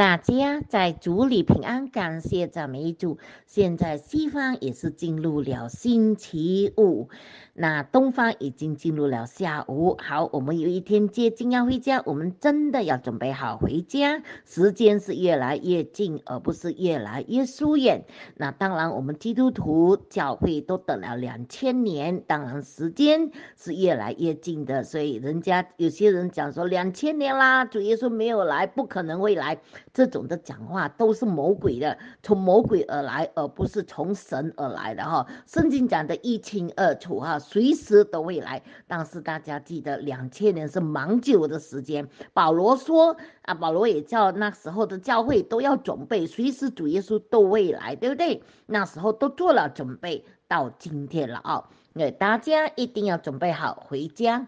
大家在主里平安，感谢赞美主。现在西方也是进入了星期五，那东方已经进入了下午。好，我们有一天接近要回家，我们真的要准备好回家。时间是越来越近，而不是越来越疏远。那当然，我们基督徒教会都等了两千年，当然时间是越来越近的。所以人家有些人讲说，两千年啦，主耶稣没有来，不可能会来。这种的讲话都是魔鬼的，从魔鬼而来，而不是从神而来的哈。圣经讲的一清二楚哈，随时都会来。但是大家记得，两千年是蛮久的时间。保罗说啊，保罗也叫那时候的教会都要准备，随时主耶稣都会来，对不对？那时候都做了准备，到今天了啊，那大家一定要准备好回家。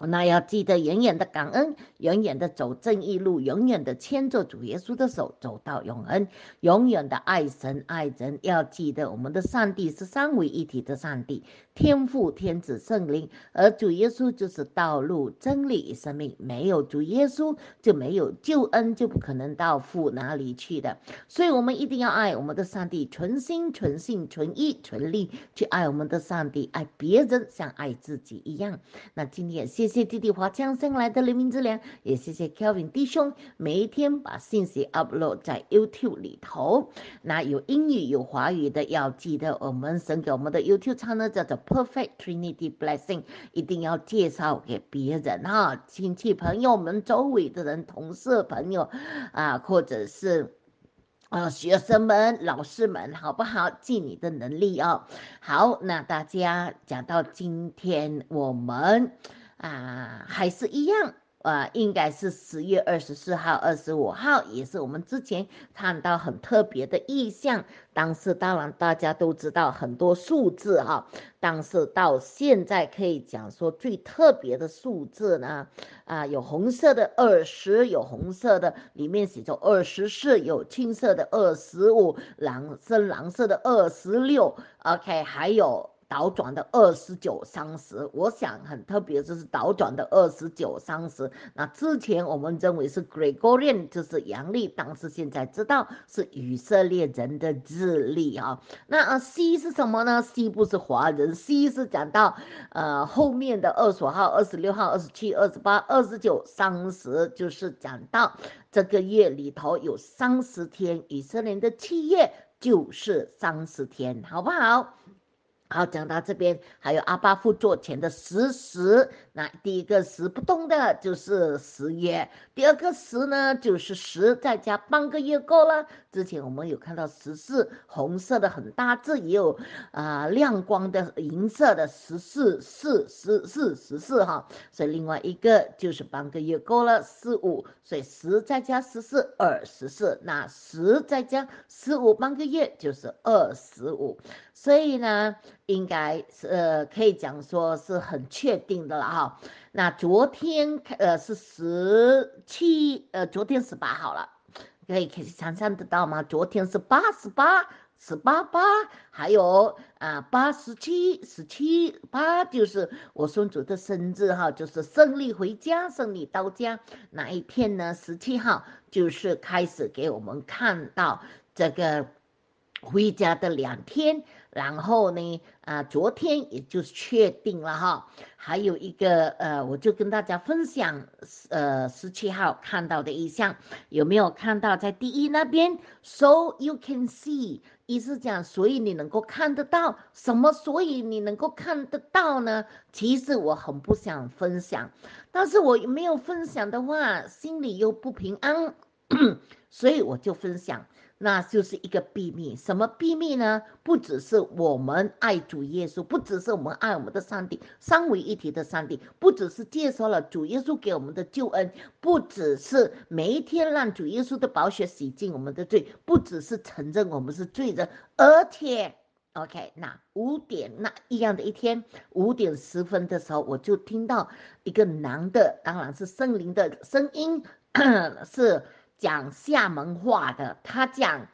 那要记得永远的感恩，永远的走正义路，永远的牵着主耶稣的手，走到永恩。永远的爱神、爱人。要记得我们的上帝是三位一体的上帝，天父、天子、圣灵，而主耶稣就是道路、真理、生命。没有主耶稣就没有救恩，就不可能到富哪里去的。所以，我们一定要爱我们的上帝，存心、存性、存意、存力去爱我们的上帝，爱别人像爱自己一样。那今天也谢。谢谢弟弟华强生来的黎明之粮，也谢谢 Kelvin 弟兄每一天把信息 upload 在 YouTube 里头。那有英语有华语的要记得，我们神给我们的 YouTube 唱呢叫做 Perfect Trinity Blessing，一定要介绍给别人哈，亲戚朋友们、周围的人、同事朋友啊，或者是啊学生们、老师们，好不好？尽你的能力哦。好，那大家讲到今天我们。啊，还是一样，呃，应该是十月二十四号、二十五号，也是我们之前看到很特别的意象。但是，当然大家都知道很多数字哈，但是到现在可以讲说最特别的数字呢，啊，有红色的二十，有红色的里面写着二十四，有青色的二十五，蓝深蓝色的二十六。OK，还有。倒转的二十九、三十，我想很特别，就是倒转的二十九、三十。那之前我们认为是 Gregorian，就是阳历，但是现在知道是以色列人的日历啊。那 C 是什么呢？C 不是华人，C 是讲到呃后面的二十号、二十六号、二十七、二十八、二十九、三十，就是讲到这个月里头有三十天，以色列的七月就是三十天，好不好？好，讲到这边，还有阿巴父座前的十十。那第一个十不动的，就是十月。第二个十呢，就是十再加半个月够了。之前我们有看到十四，红色的很大字，也有啊亮光的银色的十四四十四十四哈。所以另外一个就是半个月够了四五，所以十再加十四二十四，那十再加十五半个月就是二十五。所以呢。应该是呃，可以讲说是很确定的了哈。那昨天呃是十七呃，昨天十八号了，可以可想象得到吗？昨天是八十八、十八八，还有啊八十七、十七八，就是我孙子的生日哈，就是胜利回家、胜利到家那一天呢，十七号就是开始给我们看到这个回家的两天。然后呢？啊，昨天也就确定了哈。还有一个呃，我就跟大家分享，呃，十七号看到的一项，有没有看到在第一那边？So you can see，意思讲，所以你能够看得到什么？所以你能够看得到呢？其实我很不想分享，但是我没有分享的话，心里又不平安，所以我就分享。那就是一个秘密，什么秘密呢？不只是我们爱主耶稣，不只是我们爱我们的上帝，三位一体的上帝，不只是介绍了主耶稣给我们的救恩，不只是每一天让主耶稣的宝血洗净我们的罪，不只是承认我们是罪人，而且，OK，那五点那一样的一天五点十分的时候，我就听到一个男的，当然是圣灵的声音，是。讲厦门话的，他讲，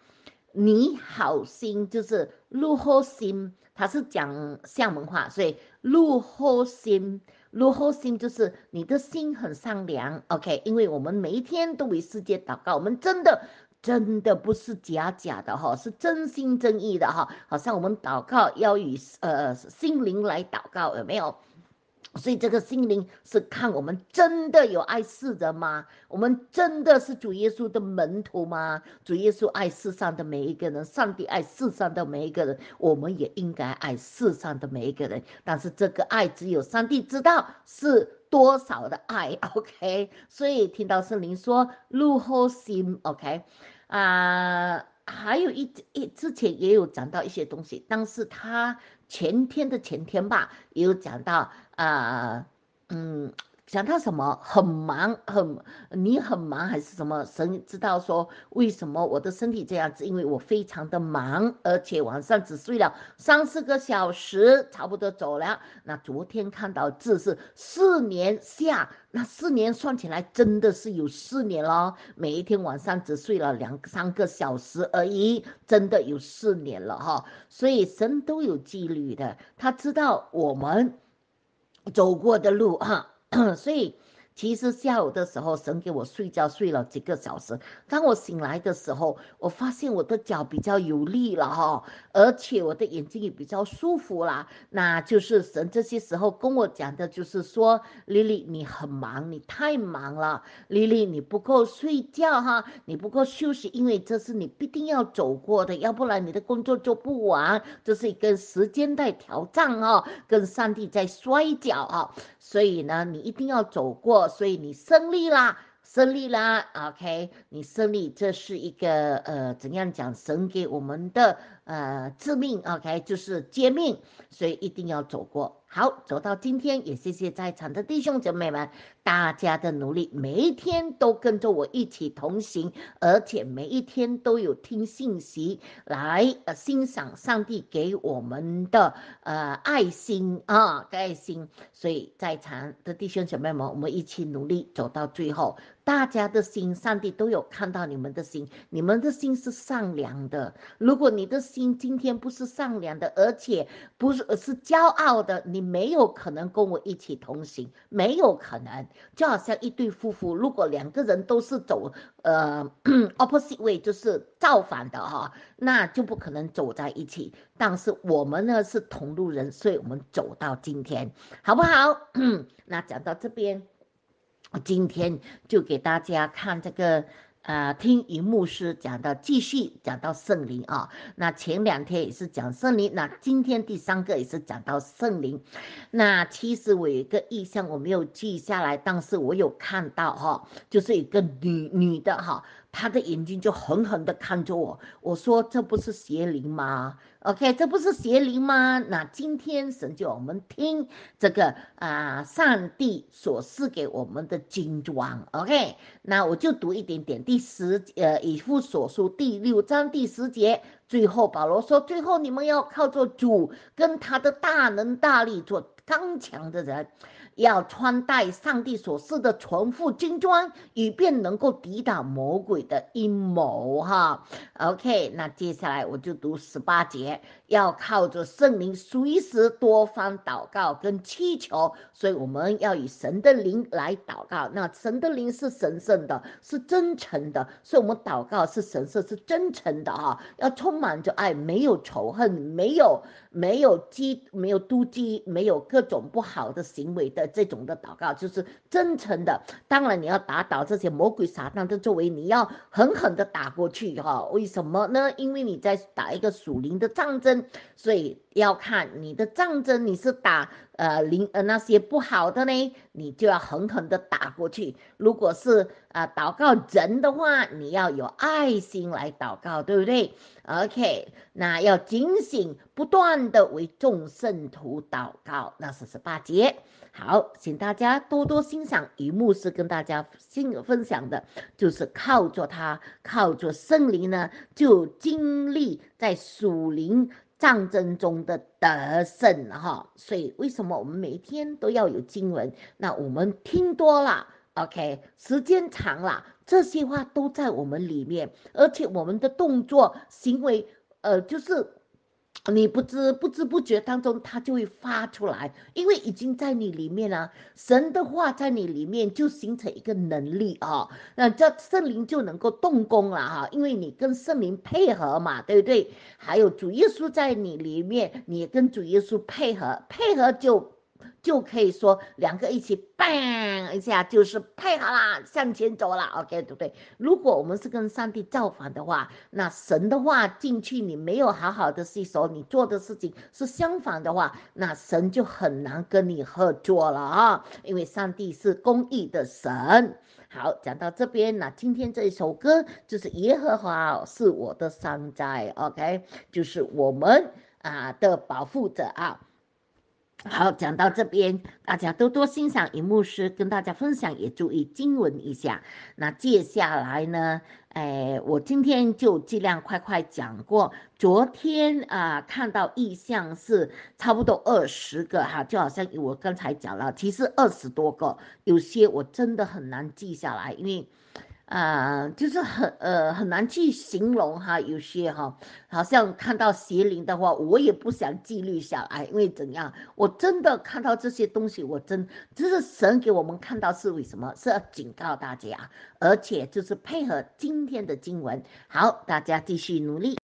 你好心就是陆厚心，他是讲厦门话，所以陆厚心，陆厚心就是你的心很善良。OK，因为我们每一天都为世界祷告，我们真的真的不是假假的哈，是真心真意的哈，好像我们祷告要与呃心灵来祷告，有没有？所以这个心灵是看我们真的有爱世人吗？我们真的是主耶稣的门徒吗？主耶稣爱世上的每一个人，上帝爱世上的每一个人，我们也应该爱世上的每一个人。但是这个爱只有上帝知道是多少的爱。OK，所以听到圣灵说“入后心”。OK，啊，还有一一之前也有讲到一些东西，但是他前天的前天吧也有讲到。啊，嗯，想到什么很忙，很你很忙还是什么？神知道说为什么我的身体这样子，因为我非常的忙，而且晚上只睡了三四个小时，差不多走了。那昨天看到字是四年下，那四年算起来真的是有四年了。每一天晚上只睡了两三个小时而已，真的有四年了哈。所以神都有纪律的，他知道我们。走过的路啊，所以。其实下午的时候，神给我睡觉睡了几个小时。当我醒来的时候，我发现我的脚比较有力了哈，而且我的眼睛也比较舒服啦。那就是神这些时候跟我讲的，就是说，丽丽你很忙，你太忙了，丽丽你不够睡觉哈，你不够休息，因为这是你必定要走过的，要不然你的工作做不完。这是一个时间在挑战啊，跟上帝在摔跤啊。所以呢，你一定要走过，所以你胜利啦，胜利啦，OK，你胜利，这是一个呃，怎样讲，神给我们的呃致命，OK，就是接命，所以一定要走过，好，走到今天，也谢谢在场的弟兄姐妹们。大家的努力，每一天都跟着我一起同行，而且每一天都有听信息来呃欣赏上帝给我们的呃爱心啊，爱心。所以在场的弟兄姐妹们，我们一起努力走到最后。大家的心，上帝都有看到你们的心，你们的心是善良的。如果你的心今天不是善良的，而且不是是骄傲的，你没有可能跟我一起同行，没有可能。就好像一对夫妇，如果两个人都是走呃 opposite way，就是造反的哈，那就不可能走在一起。但是我们呢是同路人，所以我们走到今天，好不好？那讲到这边，我今天就给大家看这个。呃，听云牧师讲到，继续讲到圣灵啊。那前两天也是讲圣灵，那今天第三个也是讲到圣灵。那其实我有一个意象，我没有记下来，但是我有看到哈，就是一个女女的哈。他的眼睛就狠狠地看着我。我说：“这不是邪灵吗？”OK，这不是邪灵吗？那今天神就我们听这个啊，上帝所赐给我们的金装。OK，那我就读一点点。第十呃，以父所书第六章第十节，最后保罗说：“最后你们要靠着主跟他的大能大力，做刚强的人。”要穿戴上帝所赐的全副军装，以便能够抵挡魔鬼的阴谋。哈，OK，那接下来我就读十八节，要靠着圣灵随时多方祷告跟祈求。所以我们要以神的灵来祷告。那神的灵是神圣的，是真诚的。所以我们祷告是神圣、是真诚的。哈，要充满着爱，没有仇恨，没有没有嫉、没有妒忌，没有各种不好的行为的。这种的祷告就是真诚的，当然你要打倒这些魔鬼撒旦，的作为你要狠狠的打过去哈。为什么呢？因为你在打一个属灵的战争，所以要看你的战争你是打。呃灵呃那些不好的呢，你就要狠狠的打过去。如果是啊祷告人的话，你要有爱心来祷告，对不对？OK，那要警醒，不断的为众圣徒祷告。那四十八节，好，请大家多多欣赏。与牧师跟大家信分享的，就是靠着他，靠着圣灵呢，就经历在属灵。战争中的得胜，哈，所以为什么我们每天都要有经文？那我们听多了，OK，时间长了，这些话都在我们里面，而且我们的动作、行为，呃，就是。你不知不知不觉当中，它就会发出来，因为已经在你里面了。神的话在你里面就形成一个能力啊，那这圣灵就能够动工了哈，因为你跟圣灵配合嘛，对不对？还有主耶稣在你里面，你跟主耶稣配合，配合就。就可以说两个一起 bang 一下，就是配好啦，向前走了。OK，对不对？如果我们是跟上帝造反的话，那神的话进去，你没有好好的吸收，你做的事情是相反的话，那神就很难跟你合作了啊。因为上帝是公义的神。好，讲到这边，那今天这一首歌就是耶和华是我的山寨，OK，就是我们啊的保护者啊。好，讲到这边，大家多多欣赏。云牧师跟大家分享，也注意经文一下。那接下来呢？哎，我今天就尽量快快讲过。昨天啊，看到意向是差不多二十个哈，就好像我刚才讲了，其实二十多个，有些我真的很难记下来，因为。啊，就是很呃很难去形容哈，有些哈，好像看到邪灵的话，我也不想记录下来，因为怎样，我真的看到这些东西，我真，这是神给我们看到是为什么？是要警告大家，而且就是配合今天的经文，好，大家继续努力，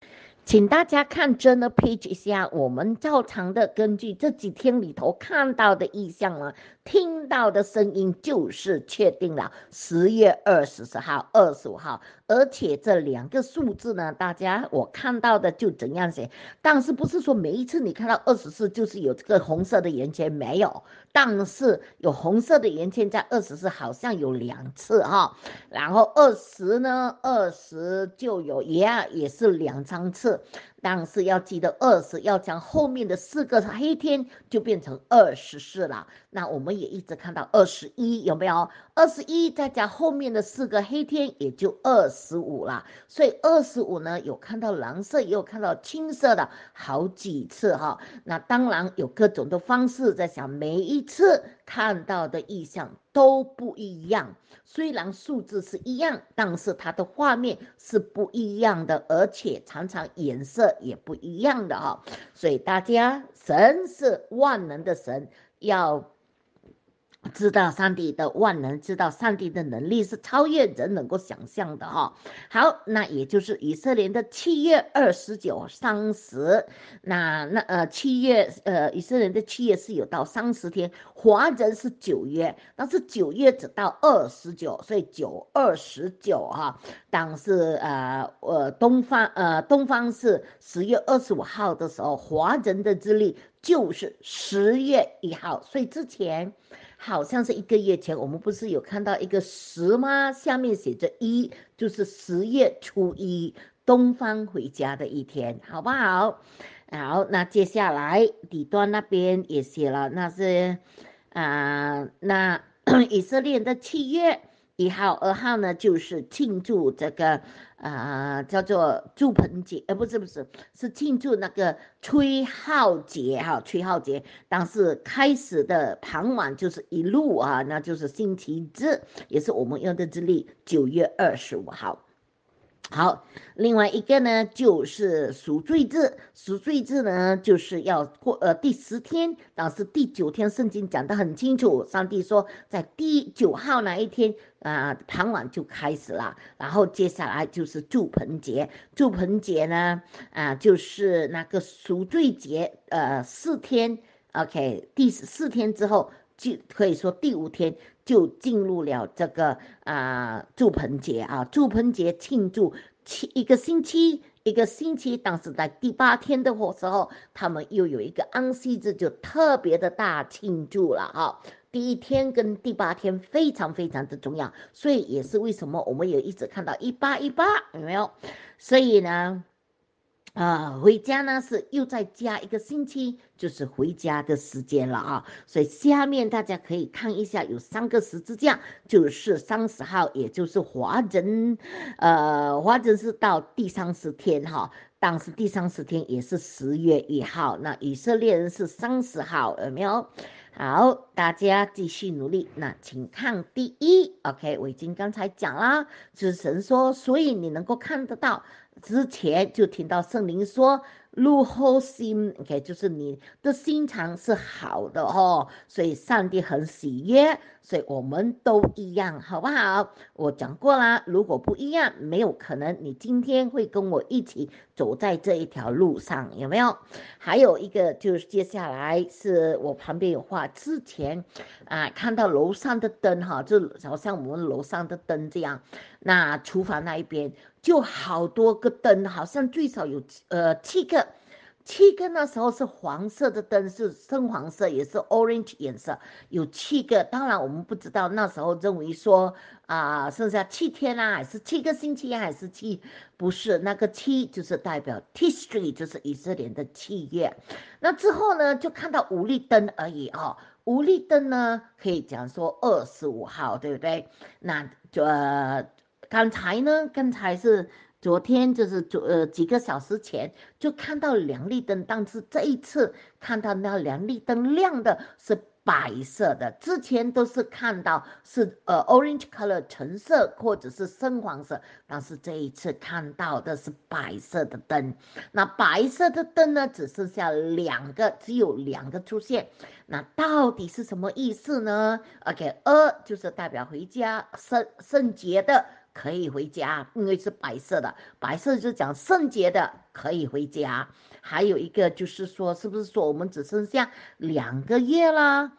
请大家看真的 page 下，我们照常的根据这几天里头看到的意象了。听到的声音就是确定了十月二十四号、二十五号，而且这两个数字呢，大家我看到的就怎样写。但是不是说每一次你看到二十四就是有这个红色的圆圈没有？但是有红色的圆圈在二十四好像有两次哈，然后二十呢，二十就有一样也是两三次。但是要记得二十，要将后面的四个黑天就变成二十四了。那我们也一直看到二十一，有没有？二十一再加后面的四个黑天，也就二十五了。所以二十五呢，有看到蓝色，也有看到青色的好几次哈。那当然有各种的方式在想，每一次看到的意向。都不一样，虽然数字是一样，但是它的画面是不一样的，而且常常颜色也不一样的哈，所以大家，神是万能的神，要。知道上帝的万能，知道上帝的能力是超越人能够想象的哈。好，那也就是以色列的七月二十九、三十，那那呃七月呃以色列的七月是有到三十天，华人是九月，但是九月只到二十九，所以九二十九哈。但是呃呃东方呃东方是十月二十五号的时候，华人的日历就是十月一号，所以之前。好像是一个月前，我们不是有看到一个十吗？下面写着一，就是十月初一，东方回家的一天，好不好？好，那接下来底端那边也写了，那是，啊，那 以色列的七月。一号、二号呢，就是庆祝这个，呃，叫做祝盆节，呃，不是，不是，是庆祝那个崔浩节，哈，崔浩节。但是开始的傍晚就是一路啊，那就是星期日，也是我们用的日历，九月二十五号。好，另外一个呢，就是赎罪日。赎罪日呢，就是要过呃第十天。但是第九天，圣经讲得很清楚，上帝说在第九号那一天啊，傍晚就开始了。然后接下来就是祝盆节。祝盆节呢，啊，就是那个赎罪节。呃，四天，OK，第四天之后，就可以说第五天。就进入了这个啊祝盆节啊祝盆节庆祝七一个星期一个星期，但是在第八天的的时候，他们又有一个安息日，就特别的大庆祝了哈。第一天跟第八天非常非常的重要，所以也是为什么我们也一直看到一八一八有没有？所以呢。呃，回家呢是又再加一个星期，就是回家的时间了啊。所以下面大家可以看一下，有三个十字架，就是三十号，也就是华人，呃，华人是到第三十天哈。当时第三十天也是十月一号，那以色列人是三十号，有没有？好，大家继续努力。那请看第一，OK，我已经刚才讲啦，是神说，所以你能够看得到。之前就听到圣灵说，路后心，OK，就是你的心肠是好的哦，所以上帝很喜悦，所以我们都一样，好不好？我讲过啦，如果不一样，没有可能，你今天会跟我一起走在这一条路上，有没有？还有一个就是接下来是我旁边有画，之前啊看到楼上的灯哈，就好像我们楼上的灯这样，那厨房那一边。就好多个灯，好像最少有呃七个，七个那时候是黄色的灯，是深黄色，也是 orange 颜色，有七个。当然我们不知道那时候认为说啊剩下七天啦，还是七个星期，还是七？不是那个七就是代表 t t s 七岁，就是以色列的七月。那之后呢，就看到五立灯而已哦。五力灯呢，可以讲说二十五号，对不对？那就。刚才呢？刚才是昨天，就是昨呃几个小时前就看到两粒灯，但是这一次看到那两粒灯亮的是白色的。之前都是看到是呃 orange color 橙色或者是深黄色，但是这一次看到的是白色的灯。那白色的灯呢，只剩下两个，只有两个出现。那到底是什么意思呢？OK，二就是代表回家圣圣洁的。可以回家，因为是白色的，白色就讲圣洁的，可以回家。还有一个就是说，是不是说我们只剩下两个月了？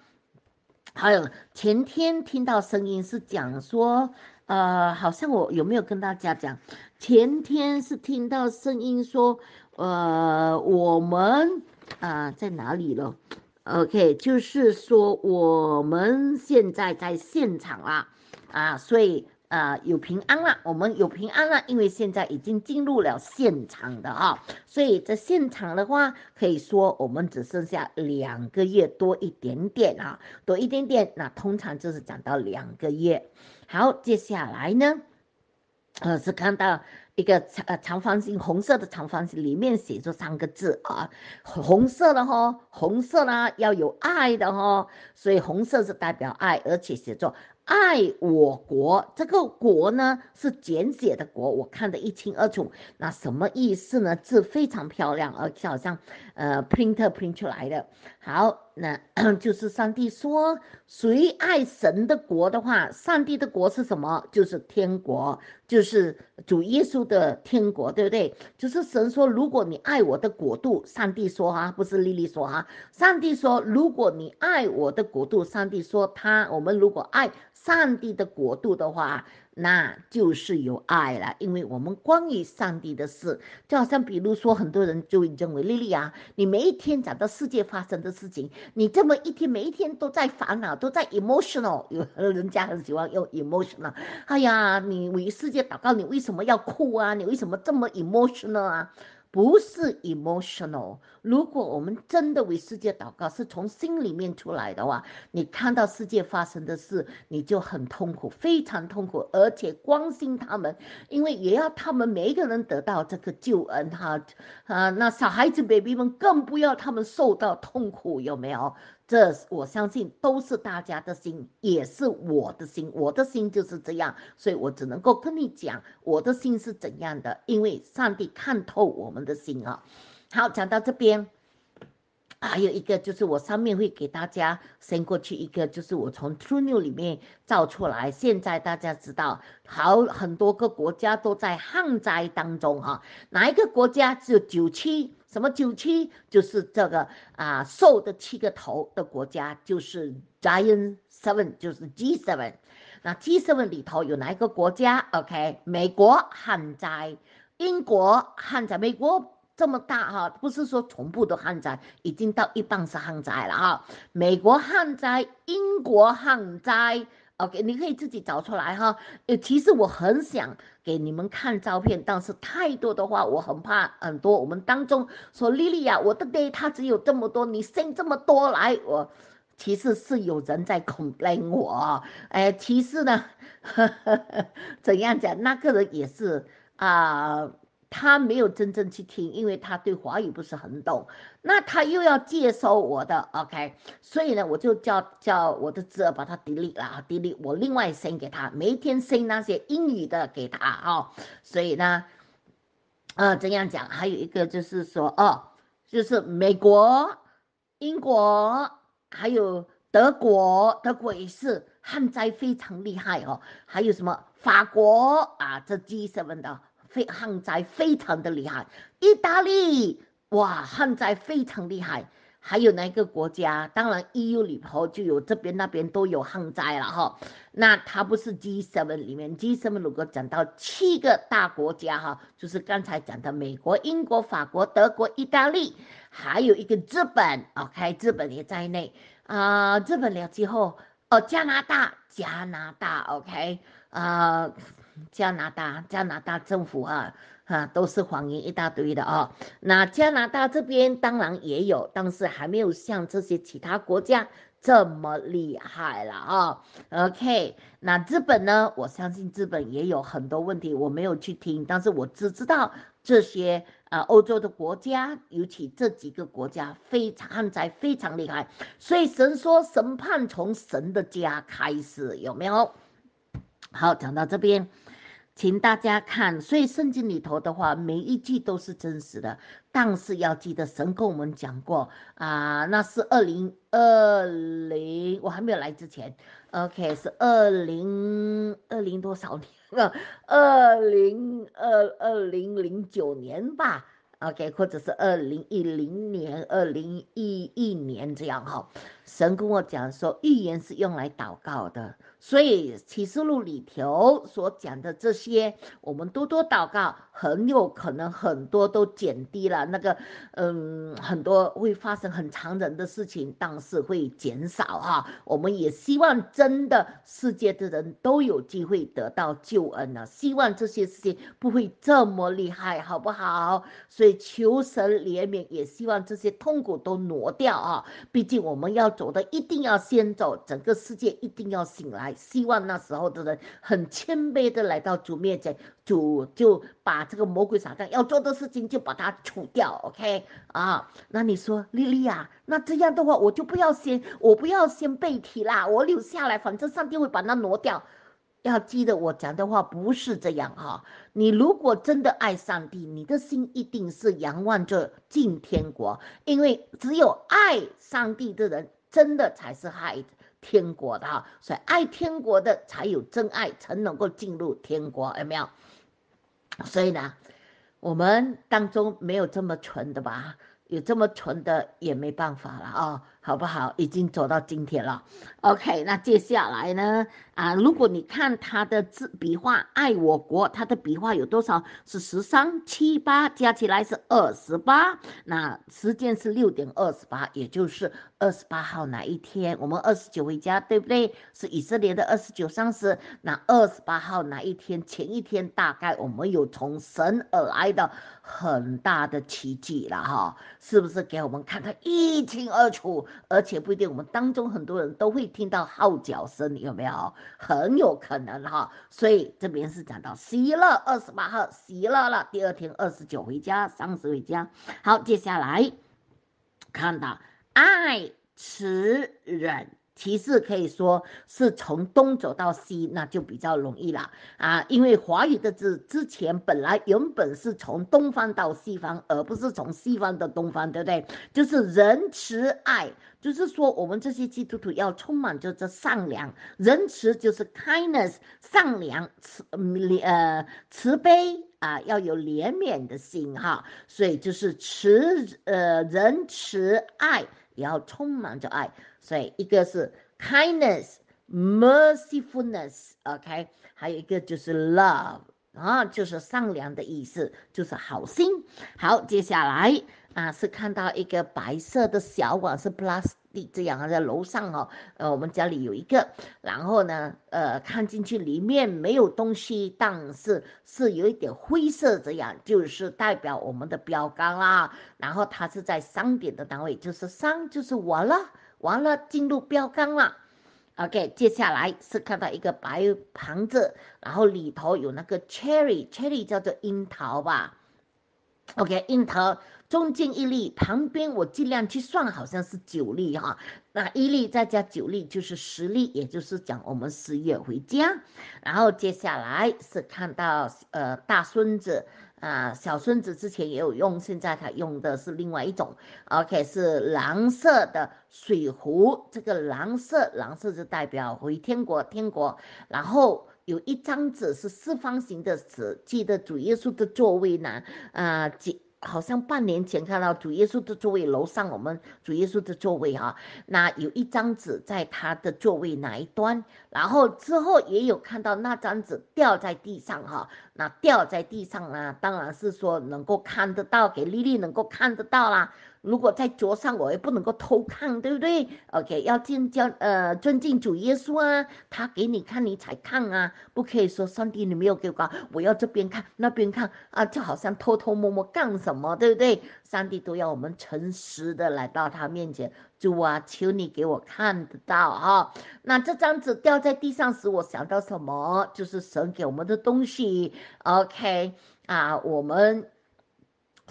还有前天听到声音是讲说，呃，好像我有没有跟大家讲？前天是听到声音说，呃，我们啊在哪里了？OK，就是说我们现在在现场啊，啊，所以。呃，有平安了，我们有平安了，因为现在已经进入了现场的哈，所以在现场的话，可以说我们只剩下两个月多一点点啊，多一点点，那通常就是讲到两个月。好，接下来呢，呃，是看到一个长呃长方形，红色的长方形里面写着三个字啊，红色的哈，红色啦，要有爱的哈，所以红色是代表爱，而且写作。爱我国这个国呢是简写的国，我看得一清二楚。那什么意思呢？字非常漂亮，而且好像，呃，printer print 出来的。好，那 就是上帝说，谁爱神的国的话，上帝的国是什么？就是天国，就是主耶稣的天国，对不对？就是神说，如果你爱我的国度，上帝说，哈，不是丽丽说，哈，上帝说，如果你爱我的国度，上帝说，他，我们如果爱上帝的国度的话。那就是有爱了，因为我们关于上帝的事，就好像比如说，很多人就认为莉莉啊，你每一天讲到世界发生的事情，你这么一天每一天都在烦恼，都在 emotional，有人家很喜欢用 emotional，哎呀，你为世界祷告，你为什么要哭啊？你为什么这么 emotional 啊？不是 emotional。如果我们真的为世界祷告，是从心里面出来的话，你看到世界发生的事，你就很痛苦，非常痛苦，而且关心他们，因为也要他们每一个人得到这个救恩哈啊！那小孩子 baby 们更不要他们受到痛苦，有没有？这我相信都是大家的心，也是我的心，我的心就是这样，所以我只能够跟你讲我的心是怎样的，因为上帝看透我们的心啊。好，讲到这边，还有一个就是我上面会给大家伸过去一个，就是我从 Trino 里面造出来。现在大家知道，好，很多个国家都在旱灾当中啊，哪一个国家只有九七？什么九七就是这个啊，瘦的七个头的国家就是 Giant Seven，就是 G Seven。那 G Seven 里头有哪一个国家？OK，美国旱灾，英国旱灾。美国这么大哈，不是说全部都旱灾，已经到一半是旱灾了哈。美国旱灾，英国旱灾。OK，你可以自己找出来哈。呃，其实我很想给你们看照片，但是太多的话，我很怕很多。我们当中说，莉莉呀，我的天，他只有这么多，你剩这么多来，我其实是有人在恐吓我。哎，其实呢，怎样讲，那个人也是啊。他没有真正去听，因为他对华语不是很懂。那他又要接收我的 OK，所以呢，我就叫叫我的侄儿把他 delete 了 e t e 我另外 send 给他，每一天 send 那些英语的给他啊。所以呢，呃，这样讲还有一个就是说哦，就是美国、英国还有德国的鬼市旱灾非常厉害哦，还有什么法国啊？这 G7 的。非旱灾非常的厉害，意大利哇旱灾非常厉害，还有哪个国家？当然，EU 里头就有这边那边都有旱灾了哈。那它不是 G 7里面，G 7如果讲到七个大国家哈，就是刚才讲的美国、英国、法国、德国、意大利，还有一个日本，OK，日本也在内啊。日本了之后，哦，加拿大，加拿大，OK，呃。加拿大，加拿大政府啊，啊，都是谎言一大堆的啊。那加拿大这边当然也有，但是还没有像这些其他国家这么厉害了啊。OK，那日本呢？我相信日本也有很多问题，我没有去听，但是我只知道这些啊，欧洲的国家，尤其这几个国家非常旱灾非常厉害。所以神说，审判从神的家开始，有没有？好，讲到这边。请大家看，所以圣经里头的话，每一句都是真实的。但是要记得，神跟我们讲过啊，那是二零二零，我还没有来之前，OK，是二零二零多少年啊？二零二二零零九年吧，OK，或者是二零一零年、二零一一年这样哈。神跟我讲说，预言是用来祷告的，所以启示录里头所讲的这些，我们多多祷告，很有可能很多都减低了。那个，嗯，很多会发生很常人的事情，但是会减少啊。我们也希望真的世界的人都有机会得到救恩了，希望这些事情不会这么厉害，好不好？所以求神怜悯，也希望这些痛苦都挪掉啊。毕竟我们要。走的一定要先走，整个世界一定要醒来。希望那时候的人很谦卑的来到主面前，主就把这个魔鬼撒旦要做的事情就把它除掉。OK 啊，那你说莉莉啊，那这样的话我就不要先，我不要先被提啦，我留下来，反正上帝会把它挪掉。要记得我讲的话不是这样哈。你如果真的爱上帝，你的心一定是仰望着进天国，因为只有爱上帝的人。真的才是爱天国的哈，所以爱天国的才有真爱，才能够进入天国，有没有？所以呢，我们当中没有这么纯的吧？有这么纯的也没办法了啊。好不好？已经走到今天了。OK，那接下来呢？啊，如果你看他的字笔画，爱我国，他的笔画有多少？是十三七八，加起来是二十八。那时间是六点二十八，也就是二十八号哪一天？我们二十九回家，对不对？是以色列的二十九上尸。那二十八号哪一天？前一天，大概我们有从神而来的很大的奇迹了哈，是不是给我们看看一清二楚？而且不一定，我们当中很多人都会听到号角声，有没有？很有可能哈，所以这边是讲到喜乐二十八号喜乐了，第二天二十九回家，三十回家。好，接下来看到爱慈、忍。其实可以说是从东走到西，那就比较容易了啊，因为华语的字之前本来原本是从东方到西方，而不是从西方到东方，对不对？就是仁慈爱，就是说我们这些基督徒要充满着这善良、仁慈，就是 kindness，善良慈呃慈悲啊，要有怜悯的心哈，所以就是慈呃仁慈爱，也要充满着爱。所以一个是 kindness, mercifulness, OK，还有一个就是 love 啊，就是善良的意思，就是好心。好，接下来啊是看到一个白色的小碗，是 plus D 这样，在楼上哦，呃，我们家里有一个。然后呢，呃，看进去里面没有东西，但是是有一点灰色这样，就是代表我们的标杆啦。然后它是在三点的单位，就是三就是我了。完了，进入标杆了，OK。接下来是看到一个白盘子，然后里头有那个 cherry，cherry 叫做樱桃吧，OK。樱桃中间一粒，旁边我尽量去算，好像是九粒哈。那一粒再加九粒就是十粒，也就是讲我们十月回家。然后接下来是看到呃大孙子。啊，小孙子之前也有用，现在他用的是另外一种。OK，是蓝色的水壶，这个蓝色蓝色就代表回天国，天国。然后有一张纸是四方形的纸，记得主耶稣的座位呢。啊，记，好像半年前看到主耶稣的座位，楼上我们主耶稣的座位啊。那有一张纸在他的座位哪一端？然后之后也有看到那张纸掉在地上哈。那掉在地上啦，当然是说能够看得到，给丽丽能够看得到啦。如果在桌上，我也不能够偷看，对不对？OK，要敬教呃，尊敬主耶稣啊，他给你看你才看啊，不可以说上帝你没有给我，我要这边看那边看啊，就好像偷偷摸摸干什么，对不对？上帝都要我们诚实的来到他面前。主啊，求你给我看得到哈。那这张纸掉在地上时，我想到什么？就是神给我们的东西。OK，啊，我们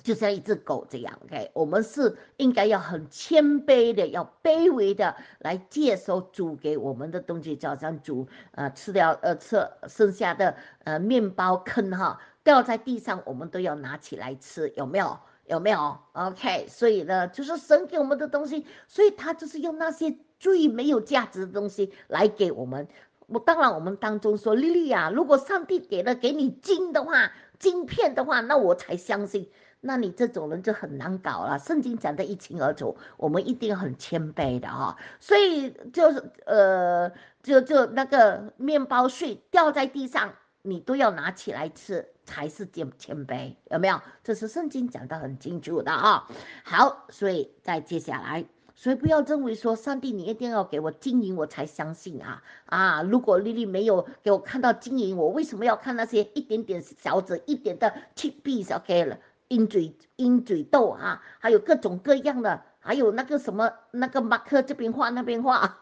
就像一只狗这样，OK，我们是应该要很谦卑的，要卑微的来接受主给我们的东西。好像主呃吃掉呃吃剩下的呃面包坑哈，掉在地上我们都要拿起来吃，有没有？有没有？OK，所以呢，就是神给我们的东西，所以他就是用那些最没有价值的东西来给我们。我当然，我们当中说莉莉啊，如果上帝给了给你金的话，金片的话，那我才相信。那你这种人就很难搞了。圣经讲的一清二楚，我们一定很谦卑的哈。所以就是呃，就就那个面包碎掉在地上。你都要拿起来吃才是谦谦卑，有没有？这是圣经讲的很清楚的啊。好，所以再接下来，所以不要认为说上帝，你一定要给我经营我才相信啊啊！如果丽丽没有给我看到经营，我为什么要看那些一点点小子一点的去闭小 K 了鹰嘴鹰嘴豆啊？还有各种各样的，还有那个什么那个马克这边画那边画。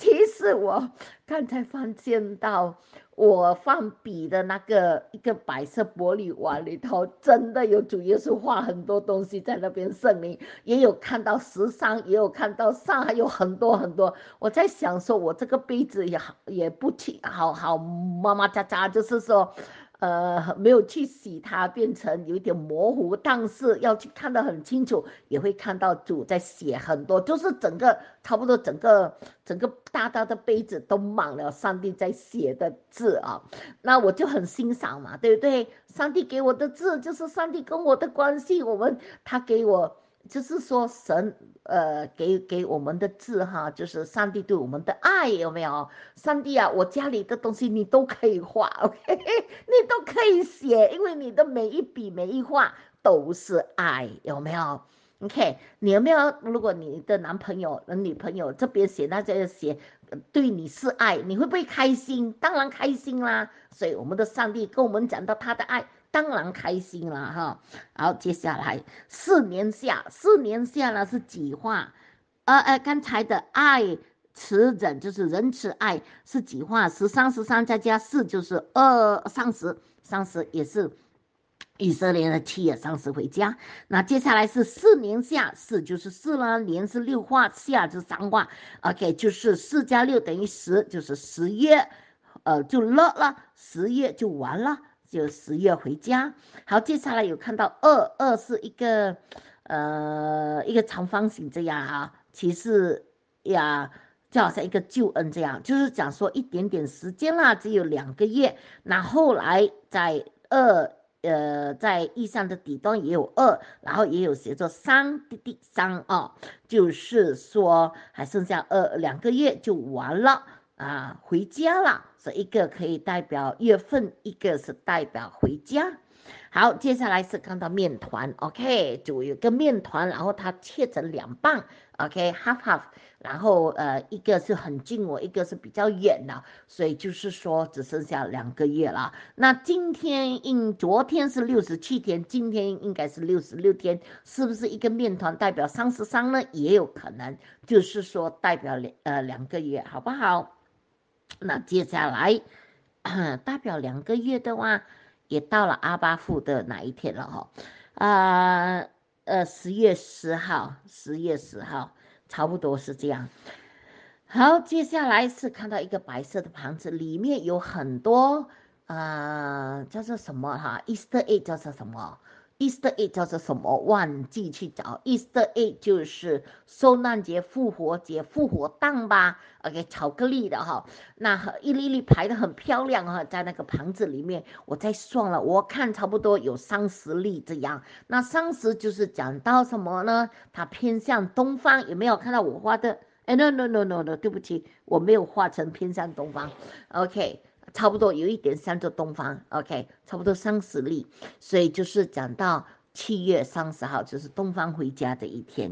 其实我刚才发现到，我放笔的那个一个白色玻璃碗里头，真的有主耶稣画很多东西在那边证明，也有看到十三，也有看到上还有很多很多。我在想说，我这个杯子也好，也不清，好好妈妈喳喳，就是说。呃，没有去洗，它变成有一点模糊。但是要去看得很清楚，也会看到主在写很多，就是整个差不多整个整个大大的杯子都满了，上帝在写的字啊。那我就很欣赏嘛，对不对？上帝给我的字，就是上帝跟我的关系。我们他给我。就是说，神，呃，给给我们的字哈，就是上帝对我们的爱，有没有？上帝啊，我家里的东西你都可以画，OK，你都可以写，因为你的每一笔每一画都是爱，有没有？OK，你有没有？如果你的男朋友、女朋友这边写，那边写，对你是爱，你会不会开心？当然开心啦。所以我们的上帝跟我们讲到他的爱。当然开心了哈，好，接下来四年下四年下呢是几画？呃呃，刚才的爱慈忍就是仁慈爱是几画？十三十三再加四就是二三十，三十也是，以色列的七也三十回家。那接下来是四年下四就是四啦，年是六画，下是三画，OK 就是四加六等于十，就是十月，呃就乐了，十月就完了。就十月回家，好，接下来有看到二二是一个，呃，一个长方形这样哈，其实呀，就好像一个救恩这样，就是讲说一点点时间啦，只有两个月。那后来在二，呃，在意象的底端也有二，然后也有写作三滴的三啊，就是说还剩下二两个月就完了啊，回家了。这一个可以代表月份，一个是代表回家。好，接下来是看到面团，OK，就有一个面团，然后它切成两半，OK，half half。然后呃，一个是很近我，一个是比较远的，所以就是说只剩下两个月了。那今天应昨天是六十七天，今天应该是六十六天，是不是一个面团代表三十三呢？也有可能，就是说代表两呃两个月，好不好？那接下来，大表两个月的话，也到了阿巴富的哪一天了哈？啊，呃，十月十号，十月十号，差不多是这样。好，接下来是看到一个白色的盘子，里面有很多，呃，叫做什么哈？Easter Egg 叫做什么？Easter egg 叫做什么？忘记去找。Easter egg 就是圣诞节、复活节、复活蛋吧。OK，巧克力的哈，那一粒粒排的很漂亮哈，在那个盘子里面。我再算了，我看差不多有三十粒这样。那三十就是讲到什么呢？它偏向东方。有没有看到我画的？哎，no no no no no，对不起，我没有画成偏向东方。OK。差不多有一点像这东方，OK，差不多三十例，所以就是讲到七月三十号，就是东方回家的一天，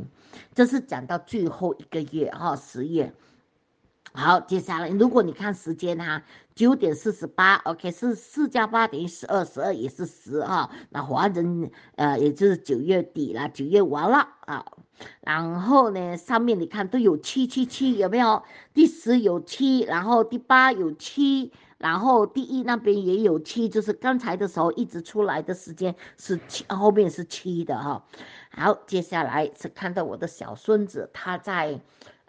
这是讲到最后一个月哈，十月。好，接下来如果你看时间哈，九点四十八，OK，是四加八等于十二，十二也是十哈，那华人呃，也就是九月底了，九月完了啊。然后呢，上面你看都有七七七，有没有？第十有七，然后第八有七。然后第一那边也有七，就是刚才的时候一直出来的时间是七，后面是七的哈。好，接下来是看到我的小孙子，他在，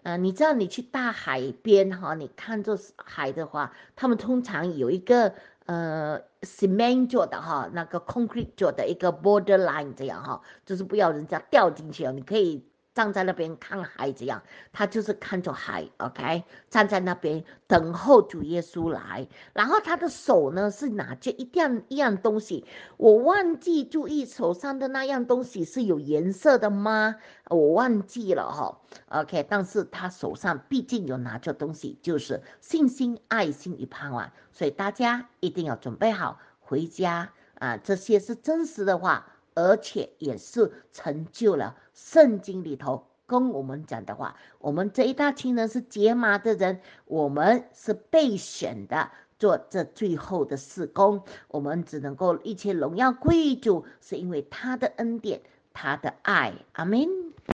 呃，你知道你去大海边哈，你看这海的话，他们通常有一个呃，cement 做的哈，那个 concrete 做的一个 border line 这样哈，就是不要人家掉进去哦，你可以。站在那边看海这样，他就是看着海，OK。站在那边等候主耶稣来，然后他的手呢是拿着一样一样东西，我忘记注意手上的那样东西是有颜色的吗？我忘记了哈，OK。但是他手上毕竟有拿着东西，就是信心、爱心与盼望，所以大家一定要准备好回家啊。这些是真实的话，而且也是成就了。圣经里头跟我们讲的话，我们这一大群人是解码的人，我们是被选的，做这最后的施工，我们只能够一切荣耀归主，是因为他的恩典，他的爱，阿门。